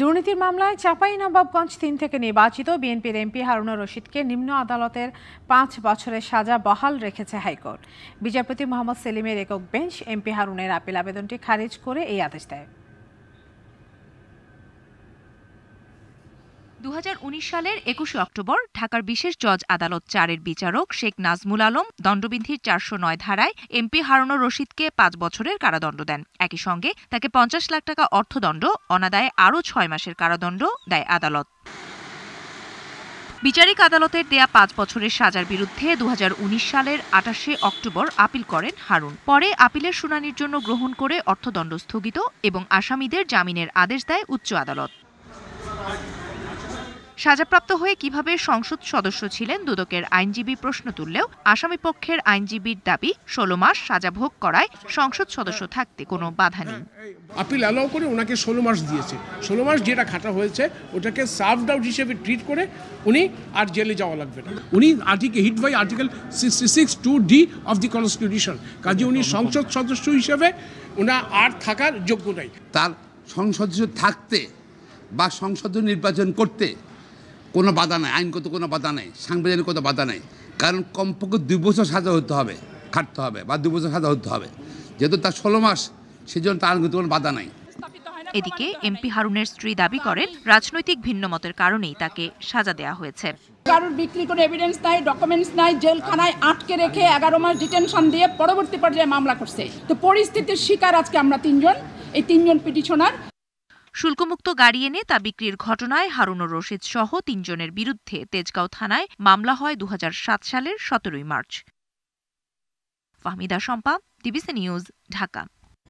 দুর্নীতির মামলায় চাঁপাইনবাবগঞ্জ তিন থেকে নির্বাচিত বিএনপির এমপি হারুন রশিদকে নিম্ন আদালতের পাঁচ বছরের সাজা বহাল রেখেছে হাইকোর্ট বিচারপতি মোহাম্মদ সেলিমের একক বেঞ্চ এমপি হারুনের আপিল আবেদনটি খারিজ করে এই আদেশ দেয় 2019 সালের একুশে অক্টোবর ঢাকার বিশেষ জজ আদালত চারের বিচারক শেখ নাজমুল আলম দণ্ডবিধির চারশো নয় ধারায় এমপি হারুন রশিদকে পাঁচ বছরের কারাদণ্ড দেন একই সঙ্গে তাকে পঞ্চাশ লাখ টাকা অর্থদণ্ড অনাদায়ে আরও ছয় মাসের কারাদণ্ড দেয় আদালত বিচারিক আদালতের দেয়া পাঁচ বছরের সাজার বিরুদ্ধে দু সালের আঠাশে অক্টোবর আপিল করেন হারুন পরে আপিলের শুনানির জন্য গ্রহণ করে অর্থদণ্ড স্থগিত এবং আসামিদের জামিনের আদেশ দেয় উচ্চ আদালত সাজাপ্রাপ্ত হয়ে কিভাবে সংসদ সদস্য ছিলেন দুদকের আইনজীবী প্রশ্ন তুললেও আসামিপক্ষের আইনজীবীর দাবি ষোলো মাস সাজা ভোগ করায় সংসদ সদস্য থাকতে কোনো বাধা নেই আপিল অ্যালাউ করে ওনাকে ষোলো মাস দিয়েছে ষোলো মাস যেটা খাটা হয়েছে ওটাকে সার্ভ আউট হিসেবে ট্রিট করে উনি আর জেলে যাওয়া লাগবে না উনি আর্টিকে hit by article sixty six two D of the constitution কাজে উনি সংসদ সদস্য হিসেবে ওনা আর থাকার যোগ্য নাই তার সংসদ থাকতে বা সংসদ নির্বাচন করতে কোনো বাধা নাই আইনগত কোনো বাধা নাই সাংবিধানিক কোনো বাধা নাই কারণ কমপক্ষে দুই বছর সাজা হতে হবে খাটতে হবে বা দুই বছর সাজা হতে হবে যেহেতু তার ষোলো মাস সেজন্য তার আইনগত কোনো বাধা নাই এদিকে এমপি হারুনের স্ত্রী দাবি করেন রাজনৈতিক ভিন্নমতের কারণেই তাকে সাজা দেয়া হয়েছে কারোর বিক্রি করে এভিডেন্স নাই ডকুমেন্টস নাই জেলখানায় আটকে রেখে এগারো মাস ডিটেনশন দিয়ে পরবর্তী পর্যায়ে মামলা করছে তো পরিস্থিতির শিকার আজকে আমরা তিনজন এই তিনজন পিটিশনার শুল্কমুক্ত গাড়ি এনে তা বিক্রির ঘটনায় হারুনুর রশিদ সহ তিনজনের বিরুদ্ধে তেজগাঁও থানায় মামলা হয় দু সালের সতেরোই মার্চ ফাহমিদা শম্পা ডিবিসি নিউজ ঢাকা